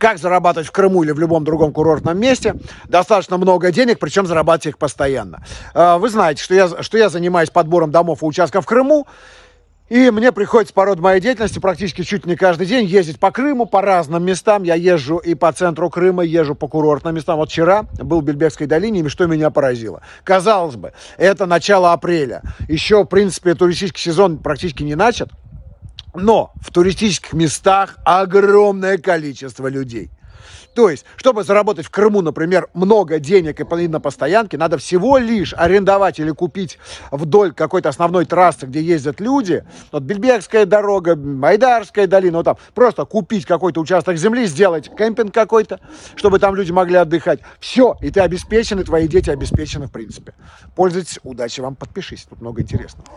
как зарабатывать в Крыму или в любом другом курортном месте. Достаточно много денег, причем зарабатывать их постоянно. А, вы знаете, что я, что я занимаюсь подбором домов и участков в Крыму. И мне приходится по роду моей деятельности практически чуть не каждый день ездить по Крыму, по разным местам. Я езжу и по центру Крыма, езжу по курортным местам. Вот вчера был в Бельбекской долине, и что меня поразило? Казалось бы, это начало апреля. Еще, в принципе, туристический сезон практически не начат. Но в туристических местах огромное количество людей. То есть, чтобы заработать в Крыму, например, много денег и платить на постоянке, надо всего лишь арендовать или купить вдоль какой-то основной трассы, где ездят люди, вот Бельбекская дорога, Майдарская долина, вот там, просто купить какой-то участок земли, сделать кемпинг какой-то, чтобы там люди могли отдыхать. Все, и ты обеспечен, и твои дети обеспечены, в принципе. Пользуйтесь, удачи вам, подпишись, тут много интересного.